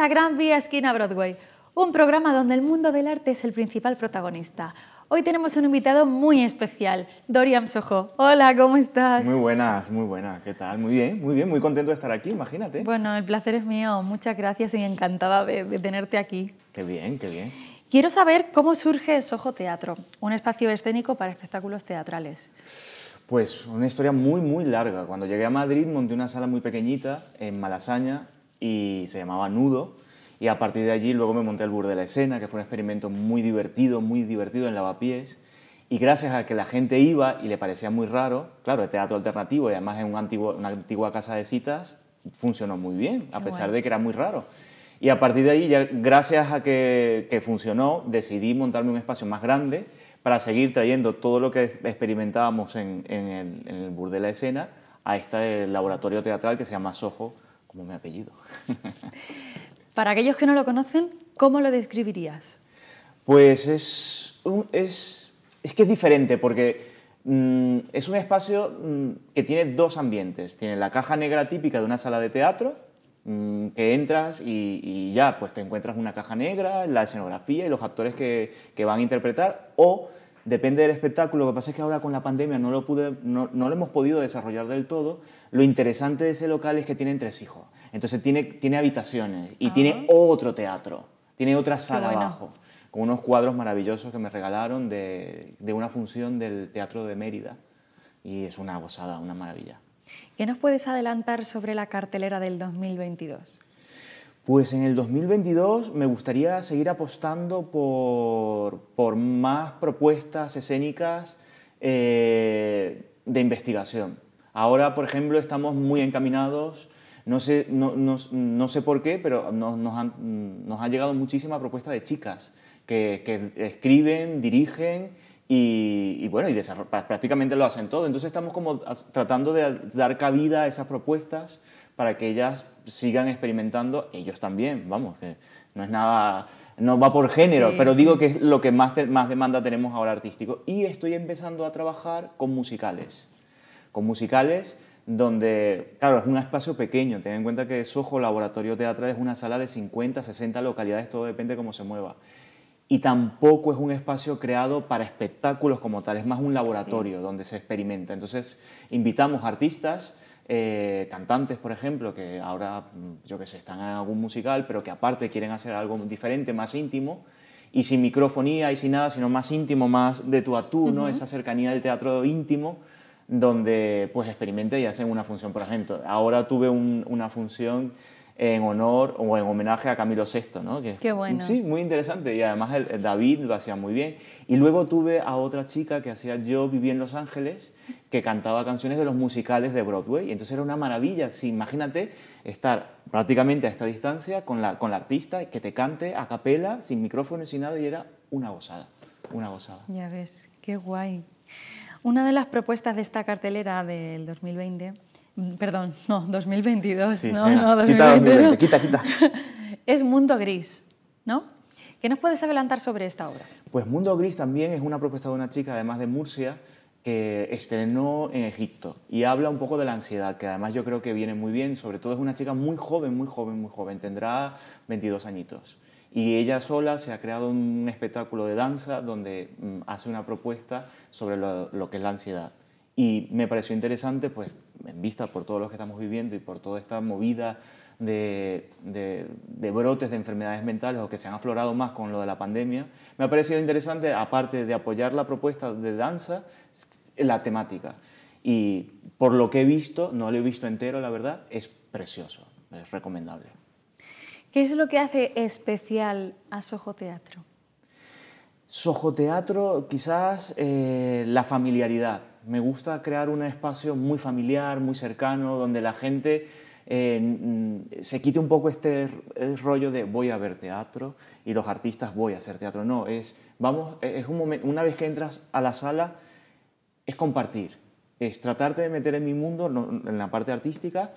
a Gran Vía Esquina Broadway, un programa donde el mundo del arte es el principal protagonista. Hoy tenemos un invitado muy especial, Dorian Sojo. Hola, ¿cómo estás? Muy buenas, muy buenas. ¿Qué tal? Muy bien, muy bien, muy contento de estar aquí, imagínate. Bueno, el placer es mío. Muchas gracias y encantada de, de tenerte aquí. Qué bien, qué bien. Quiero saber cómo surge Sojo Teatro, un espacio escénico para espectáculos teatrales. Pues una historia muy, muy larga. Cuando llegué a Madrid monté una sala muy pequeñita en Malasaña y se llamaba Nudo. Y a partir de allí luego me monté el Bur de la Escena, que fue un experimento muy divertido, muy divertido en Lavapiés. Y gracias a que la gente iba y le parecía muy raro, claro, el teatro alternativo y además en una antigua, casa de citas, funcionó muy bien, a pesar de que era muy raro. Y a partir de allí gracias a que, funcionó, decidí montarme un espacio más grande para seguir trayendo todo lo que experimentábamos en, el, Bur de la Escena a este laboratorio teatral que se llama Soho, como mi apellido. Para aquellos que no lo conocen, ¿cómo lo describirías? Pues es, es, que es diferente porque mm, es un espacio mm, que tiene dos ambientes. Tiene la caja negra típica de una sala de teatro, mm, que entras y, ya, pues te encuentras una caja negra, la escenografía y los actores que, que van a interpretar, o Depende del espectáculo, lo que pasa es que ahora con la pandemia no lo, pude, no, lo hemos podido desarrollar del todo. Lo interesante de ese local es que tiene tres hijos. Entonces tiene, tiene habitaciones y tiene otro teatro, tiene otra sala abajo, con unos cuadros maravillosos que me regalaron de, de una función del Teatro de Mérida. Y es una gozada, una maravilla. ¿Qué nos puedes adelantar sobre la cartelera del 2022? Pues en el 2022 me gustaría seguir apostando por, más propuestas escénicas eh, de investigación. Ahora, por ejemplo, estamos muy encaminados, no sé, por qué, pero nos, han, ha llegado muchísima propuesta de chicas que, escriben, dirigen y, y, bueno, y prácticamente lo hacen todo. Entonces estamos como tratando de dar cabida a esas propuestas para que ellas sigan experimentando, ellos también, vamos, que no es nada, no va por género, pero digo que es lo que más, demanda tenemos ahora artístico. Y estoy empezando a trabajar con musicales, con musicales donde, claro, es un espacio pequeño, ten en cuenta que Soho Laboratorio Teatral es una sala de 50, 60 localidades, todo depende cómo se mueva. Y tampoco es un espacio creado para espectáculos como tal, es más un laboratorio donde se experimenta. Entonces, invitamos artistas, eh, cantantes, por ejemplo, que ahora, mm, yo que sé, están en algún musical, pero que aparte quieren hacer algo diferente, más íntimo, y sin microfonía y sin nada, sino más íntimo, más de tu a Esa cercanía del teatro íntimo, donde pues experimenté y hacen una función, por ejemplo. Ahora tuve una función en honor o en homenaje a Camilo VI, ¿no? Que, Sí, muy interesante. Y además David lo hacía muy bien. Y luego tuve a otra chica que hacía Yo viví en Los Ángeles, que cantaba canciones de los musicales de Broadway. Y entonces era una maravilla. Sí, imagínate estar prácticamente a esta distancia con la, con la artista que te cante a capela, sin micrófono y sin nada. Y era una gozada, una gozada. Ya ves, qué guay. Una de las propuestas de esta cartelera del 2020 Mm, perdón, no, 2022. no, no, quita, quita, es Mundo Gris, ¿no? ¿Qué nos puedes adelantar sobre esta obra? Pues Mundo Gris también es una propuesta de una chica, además de Murcia, que estrenó en Egipto y habla un poco de la ansiedad, que además yo creo que viene muy bien, sobre todo es una chica muy joven, muy joven, muy joven, tendrá 22 añitos. Y ella sola se ha creado un espectáculo de danza donde mm, hace una propuesta sobre lo que es la ansiedad. Y me pareció interesante pues en vista por todo lo que estamos viviendo y por toda esta movida de, brotes de enfermedades mentales o que se han aflorado más con lo de la pandemia, me ha parecido interesante, aparte de apoyar la propuesta de danza, la temática. Y por lo que he visto, no lo he visto entero, la verdad, es precioso, es recomendable. ¿Qué es lo que hace especial a Sojo Teatro? Sojo Teatro, quizás eh, la familiaridad me gusta crear un espacio muy familiar, muy cercano, donde la gente eh, mm, se quite un poco este rollo de voy a ver teatro y los artistas voy a hacer teatro. No, es, vamos, e, es un una vez que entras a la sala, es compartir, es tratarte de meter en mi mundo, en la parte artística,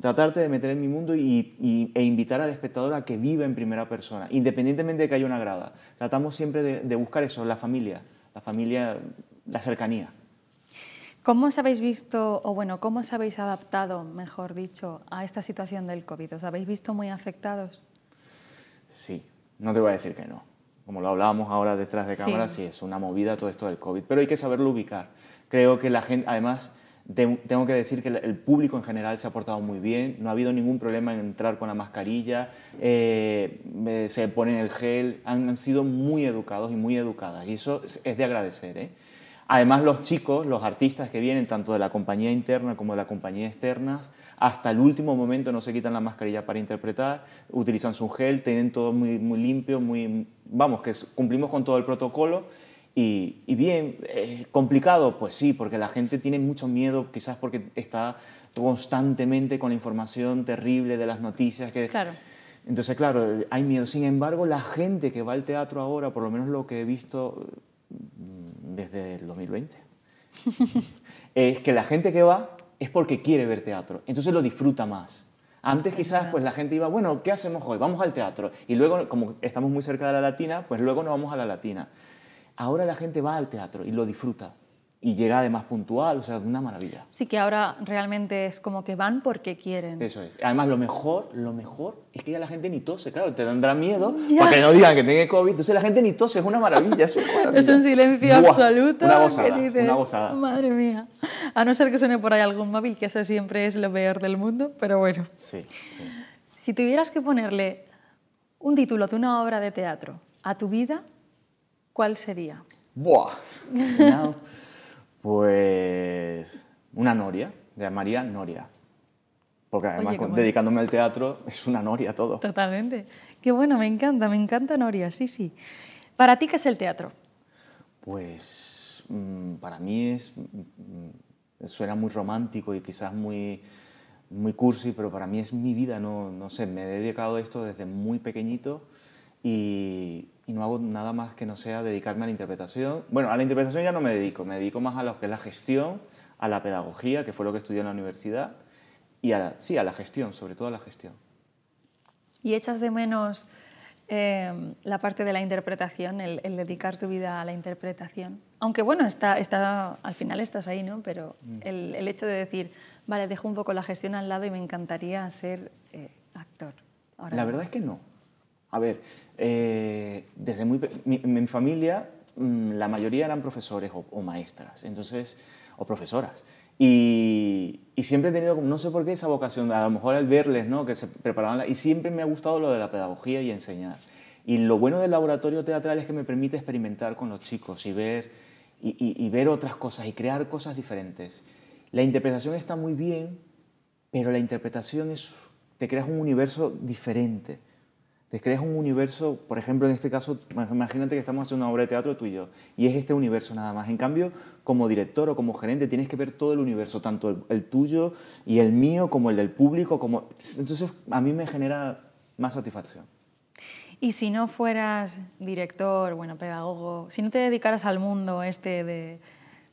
tratarte de meter en mi mundo y, e invitar al espectador a que viva en primera persona, independientemente de que haya una grada. Tratamos siempre de, de buscar eso, la familia, la familia, la cercanía. ¿Cómo os habéis visto, o bueno, cómo os habéis adaptado, mejor dicho, a esta situación del COVID? ¿Os habéis visto muy afectados? Sí, no te voy a decir que no. Como lo hablábamos ahora detrás de cámara, sí, es una movida todo esto del COVID, pero hay que saberlo ubicar. Creo que la gente, además, tengo que decir que el público en general se ha portado muy bien, no ha habido ningún problema en entrar con la mascarilla, eh, se ponen el gel, han, han, sido muy educados y muy educadas, y eso es de agradecer. ¿eh? Además, los chicos, los artistas que vienen tanto de la compañía interna como de la compañía externa, hasta el último momento no se quitan la mascarilla para interpretar, utilizan su gel, tienen todo muy, muy limpio, muy, vamos, que cumplimos con todo el protocolo. Y, bien, ¿es eh, complicado, pues sí, porque la gente tiene mucho miedo, quizás porque está constantemente con la información terrible de las noticias. Que, claro. Entonces, claro, hay miedo. Sin embargo, la gente que va al teatro ahora, por lo menos lo que he visto, desde el 2020, es que la gente que va es porque quiere ver teatro, entonces lo disfruta más. Antes quizás pues la gente iba, bueno, ¿qué hacemos hoy? Vamos al teatro. Y luego, como estamos muy cerca de la latina, pues luego nos vamos a la latina. Ahora la gente va al teatro y lo disfruta y llega además puntual, o sea, una maravilla. Sí, que ahora realmente es como que van porque quieren. Eso es. Además, lo mejor, lo mejor es que ya la gente ni tose, claro, te tendrá miedo para que no digan que tiene COVID. Entonces la gente ni tose, es una maravilla, es Es un silencio absoluto. Una gozada, una gozada. Madre mía. A no ser que suene por ahí algún móvil, que eso siempre es lo peor del mundo, pero bueno. Sí, sí. Si tuvieras que ponerle un título de una obra de teatro a tu vida, ¿cuál sería? Buah. Pues una noria, María noria. Porque además, dedicándome al teatro, es una noria todo. Totalmente. Qué bueno, me encanta, me encanta noria, sí, sí. ¿Para ti qué es el teatro? Pues mm, para mí es, mm, mm, suena muy romántico y quizás muy, muy cursi, pero para mí es mi vida, no, no sé, me he dedicado a esto desde muy pequeñito y, y no hago nada más que no sea dedicarme a la interpretación. Bueno, a la interpretación ya no me dedico, me dedico más a lo que es la gestión, a la pedagogía, que fue lo que estudié en la universidad, y a sí, a la gestión, sobre todo a la gestión. ¿Y echas de menos eh, la parte de la interpretación, el, dedicar tu vida a la interpretación? Aunque bueno, está, está, al final estás ahí, ¿no? Pero mm. el, hecho de decir, vale, dejo un poco la gestión al lado y me encantaría ser eh, actor. la verdad es que no. A ver, eh, desde muy, mi, mi familia mm, la mayoría eran profesores o, maestras, entonces, o profesoras. Y, siempre he tenido, no sé por qué, esa vocación, a lo mejor al verles, ¿no? Que se preparaban, y siempre me ha gustado lo de la pedagogía y enseñar. Y lo bueno del laboratorio teatral es que me permite experimentar con los chicos y ver, y ver otras cosas y crear cosas diferentes. La interpretación está muy bien, pero la interpretación es, te creas un universo diferente te creas un universo, por ejemplo, en este caso, imagínate que estamos haciendo una obra de teatro tú y yo, y es este universo nada más. En cambio, como director o como gerente, tienes que ver todo el universo, tanto el, tuyo y el mío, como el del público, como... Entonces, a mí me genera más satisfacción. Y si no fueras director, bueno, pedagogo, si no te dedicaras al mundo este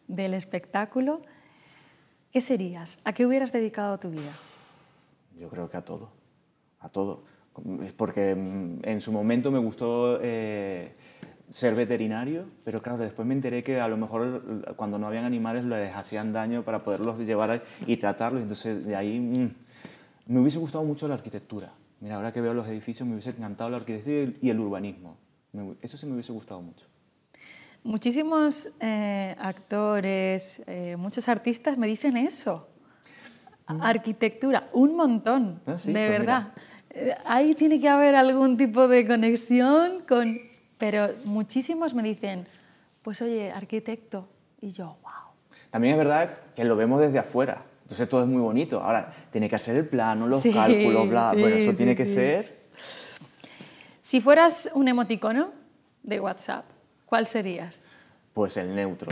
del espectáculo, ¿qué serías? ¿A qué hubieras dedicado tu vida? Yo creo que a todo, a todo porque mm, en su momento me gustó eh, ser veterinario, pero claro, después me enteré que a lo mejor eh, cuando no habían animales les hacían daño para poderlos llevar y tratarlos, entonces de ahí mm, me hubiese gustado mucho la arquitectura. Mira, ahora que veo los edificios me hubiese encantado la arquitectura y el urbanismo. Eso sí me hubiese gustado mucho. Muchísimos eh, actores, muchos artistas me dicen eso. Mm. Arquitectura, un montón, ah, de pues verdad ahí tiene que haber algún tipo de conexión con... Pero muchísimos me dicen, pues oye, arquitecto. Y yo, wow. También es verdad que lo vemos desde afuera. Entonces todo es muy bonito. Ahora, tiene que hacer el plano, los cálculos, bla. bueno, eso tiene que ser. Si fueras un emoticono de WhatsApp, ¿cuál serías? Pues el neutro.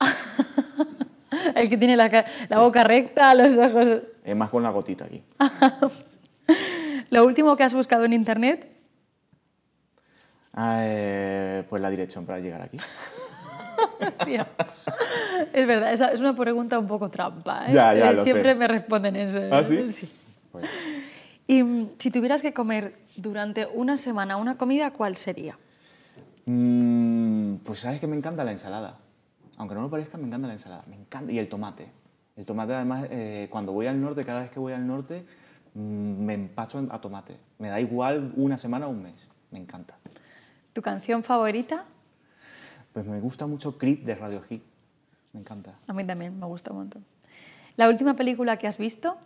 el que tiene la, la boca recta, los ojos. Es más con la gotita aquí. ¿Lo último que has buscado en internet? Ah, eh, pues la dirección para llegar aquí. es verdad, es una pregunta un poco trampa. ¿eh? Ya, eh, Siempre me responden eso. ¿Ah, sí? Y mm, si tuvieras que comer durante una semana una comida, ¿cuál sería? Mm, pues sabes que me encanta la ensalada. Aunque no lo parezca, me encanta la ensalada. Me encanta. Y el tomate. El tomate, además, cuando voy al norte, cada vez que voy al norte, Mm, me empacho a tomate. Me da igual una semana o un mes. Me encanta. ¿Tu canción favorita? Pues me gusta mucho Creep de Radio Hit. Me encanta. A mí también, me gusta un montón. ¿La última película que has visto?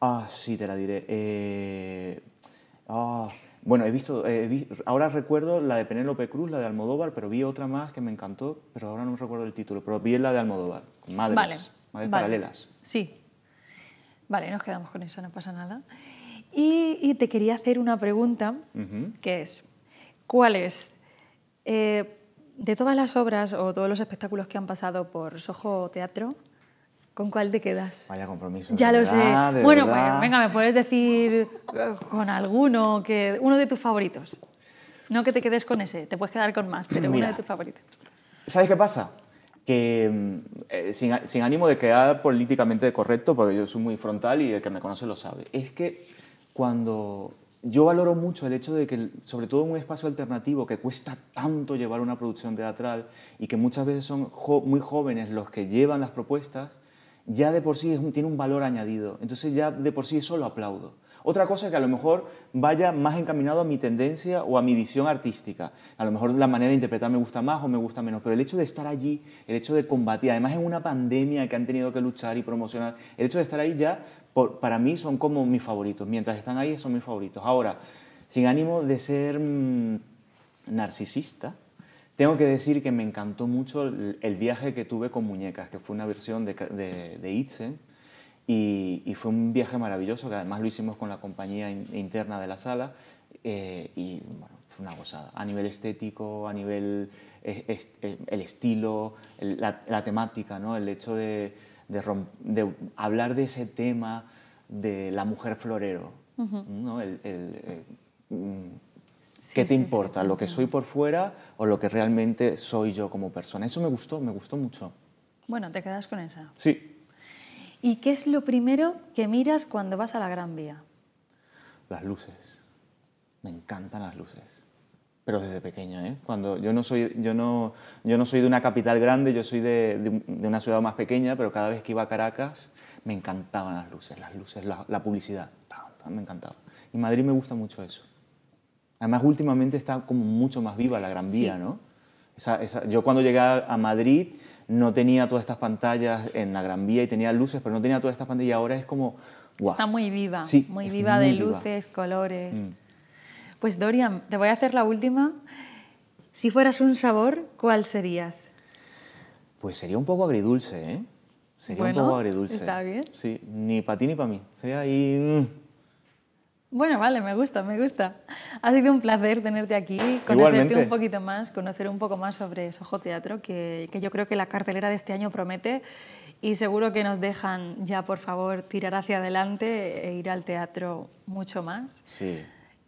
Ah, sí, te la diré. Eh, ah, bueno, he visto, eh, ahora recuerdo la de Penélope Cruz, la de Almodóvar, pero vi otra más que me encantó, pero ahora no recuerdo el título, pero vi la de Almodóvar, con Madres, Madres Paralelas. Sí, Vale, nos quedamos con eso, no pasa nada. Y, te quería hacer una pregunta, que es, ¿cuál es, eh, de todas las obras o todos los espectáculos que han pasado por Soho Teatro, ¿Con cuál te quedas? Vaya compromiso. Ya lo sé. Bueno, pues, venga, me puedes decir eh, con alguno que uno de tus favoritos. No que te quedes con ese, te puedes quedar con más, pero uno de tus favoritos. ¿Sabes qué pasa? que mm, eh, sin, ánimo de quedar políticamente correcto, porque yo soy muy frontal y el que me conoce lo sabe, es que cuando yo valoro mucho el hecho de que, sobre todo en un espacio alternativo que cuesta tanto llevar una producción teatral y que muchas veces son muy jóvenes los que llevan las propuestas, ya de por sí tiene un valor añadido. Entonces ya de por sí eso lo aplaudo. Otra cosa que a lo mejor vaya más encaminado a mi tendencia o a mi visión artística. A lo mejor la manera de interpretar me gusta más o me gusta menos, pero el hecho de estar allí, el hecho de combatir, además en una pandemia que han tenido que luchar y promocionar, el hecho de estar ahí ya, para mí son como mis favoritos. Mientras están ahí son mis favoritos. Ahora, sin ánimo de ser mm, narcisista, tengo que decir que me encantó mucho el, viaje que tuve con muñecas, que fue una versión de, de, Itze, y, fue un viaje maravilloso, que además lo hicimos con la compañía interna de la sala, eh, y fue una gozada. A nivel estético, a nivel eh, el estilo, la, temática, ¿no? el hecho de, hablar de ese tema de la mujer florero, ¿no? el, eh, mm, ¿Qué te importa? ¿Lo que soy por fuera o lo que realmente soy yo como persona? Eso me gustó, me gustó mucho. Bueno, te quedas con esa. Sí. ¿Y qué es lo primero que miras cuando vas a la Gran Vía? Las luces. Me encantan las luces. Pero desde pequeño, ¿eh? Cuando yo no soy, yo no, yo no soy de una capital grande, yo soy de, de, una ciudad más pequeña, pero cada vez que iba a Caracas me encantaban las luces, las luces, la, la publicidad, me encantaba. Y Madrid me gusta mucho eso. Además, últimamente está como mucho más viva la Gran Vía, ¿no? yo cuando llegué a Madrid no tenía todas estas pantallas en la Gran Vía y tenía luces, pero no tenía todas estas pantallas ahora es como... Está muy viva, muy viva de luces, colores. Mm. Pues Dorian, te voy a hacer la última. Si fueras un sabor, ¿cuál serías? Pues sería un poco agridulce, ¿eh? Sería un poco agridulce. Está bien. Sí, ni para ti ni para mí. Sería ahí... Mm, bueno, vale, me gusta, me gusta. Ha sido un placer tenerte aquí, conocerte un poquito más, conocer un poco más sobre Sojo Teatro, que, yo creo que la cartelera de este año promete y seguro que nos dejan ya, por favor, tirar hacia adelante e ir al teatro mucho más. Sí.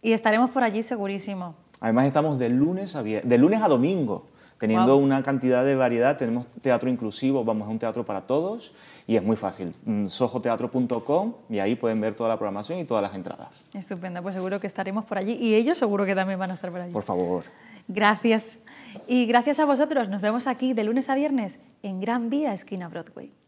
Y estaremos por allí segurísimo. Además estamos de lunes de lunes a domingo. Teniendo una cantidad de variedad, tenemos teatro inclusivo, vamos a un teatro para todos y es muy fácil. Mm, sojoteatro.com y ahí pueden ver toda la programación y todas las entradas. Estupenda, pues seguro que estaremos por allí y ellos seguro que también van a estar por allí. Por favor. Gracias. Y gracias a vosotros. Nos vemos aquí de lunes a viernes en Gran Vía, esquina Broadway.